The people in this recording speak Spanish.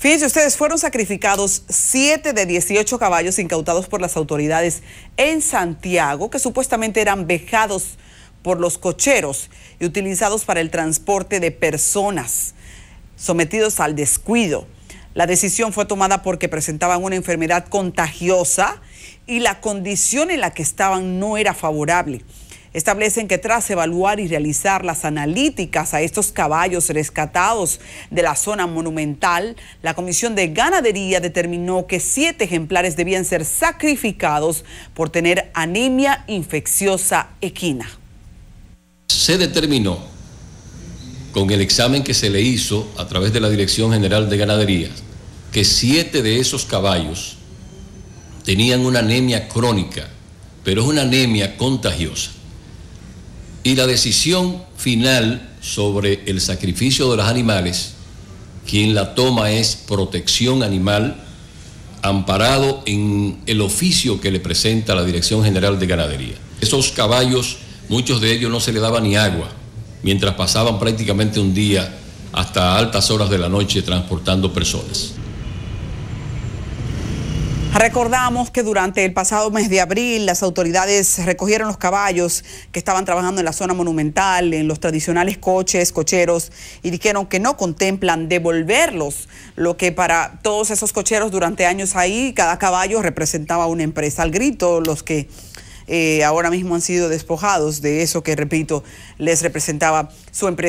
Fíjense ustedes, fueron sacrificados 7 de 18 caballos incautados por las autoridades en Santiago, que supuestamente eran vejados por los cocheros y utilizados para el transporte de personas sometidos al descuido. La decisión fue tomada porque presentaban una enfermedad contagiosa y la condición en la que estaban no era favorable establecen que tras evaluar y realizar las analíticas a estos caballos rescatados de la zona monumental, la Comisión de Ganadería determinó que siete ejemplares debían ser sacrificados por tener anemia infecciosa equina. Se determinó con el examen que se le hizo a través de la Dirección General de Ganadería que siete de esos caballos tenían una anemia crónica, pero es una anemia contagiosa. Y la decisión final sobre el sacrificio de los animales, quien la toma es protección animal, amparado en el oficio que le presenta la Dirección General de Ganadería. Esos caballos, muchos de ellos no se le daba ni agua, mientras pasaban prácticamente un día hasta altas horas de la noche transportando personas. Recordamos que durante el pasado mes de abril las autoridades recogieron los caballos que estaban trabajando en la zona monumental, en los tradicionales coches, cocheros, y dijeron que no contemplan devolverlos, lo que para todos esos cocheros durante años ahí, cada caballo representaba una empresa. Al grito, los que eh, ahora mismo han sido despojados de eso que, repito, les representaba su empresa.